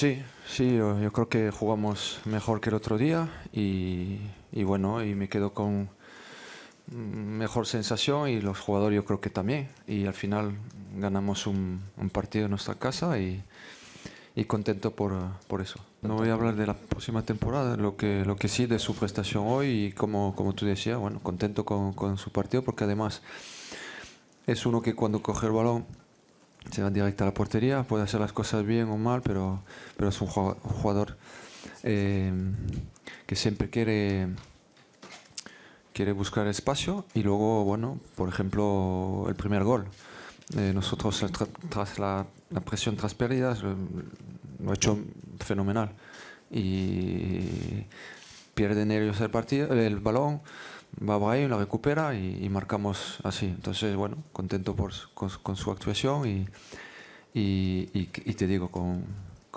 Sí, sí, yo, creo que jugamos mejor que el otro día y, bueno, y me quedo con mejor sensación y los jugadores yo creo que también. Y al final ganamos un, partido en nuestra casa y, contento por, eso. No voy a hablar de la próxima temporada, lo que, lo que sí de su prestación hoy y como, como tú decías, bueno, contento con su partido porque además es uno que cuando coge el balón se va directo a la portería, puede hacer las cosas bien o mal, pero, pero es un jugador eh, que siempre quiere, quiere buscar espacio y luego, bueno, por ejemplo, el primer gol. Eh, nosotros tras la, presión tras pérdidas lo ha hecho fenomenal y pierden ellos el, partido, el balón va va ahí, la recupera y, marcamos así. Entonces, bueno, contento con, su actuación y, te digo, con,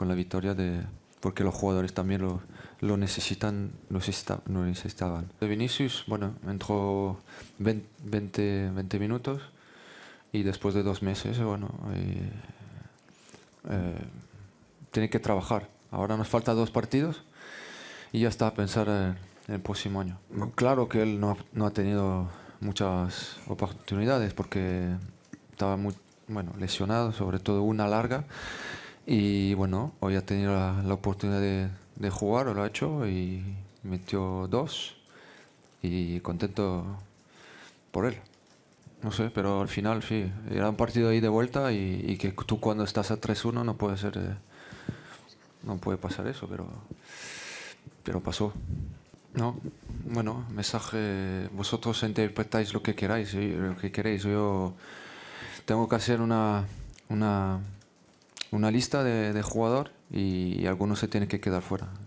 la victoria de porque los jugadores también lo, necesitan, ...no necesitaban. De Vinicius, bueno, entró 20, 20, minutos y después de dos meses, bueno, eh, eh, tiene que trabajar. Ahora nos falta dos partidos y ya está, a pensar... en el próximo año. Claro que él no ha, tenido muchas oportunidades porque estaba muy bueno, lesionado, sobre todo una larga. Y bueno, hoy ha tenido la, oportunidad de, jugar jugar, lo ha hecho y metió dos. Y contento por él. No sé, pero al final sí, era un partido ahí de vuelta y, que tú cuando estás a 3-1 no puede ser. Eh, no puede pasar eso, pero, pero pasó. No, bueno, mensaje, vosotros interpretáis lo que queráis, lo que queréis. Yo tengo que hacer una, una, lista de, de jugador y algunos se tienen que quedar fuera.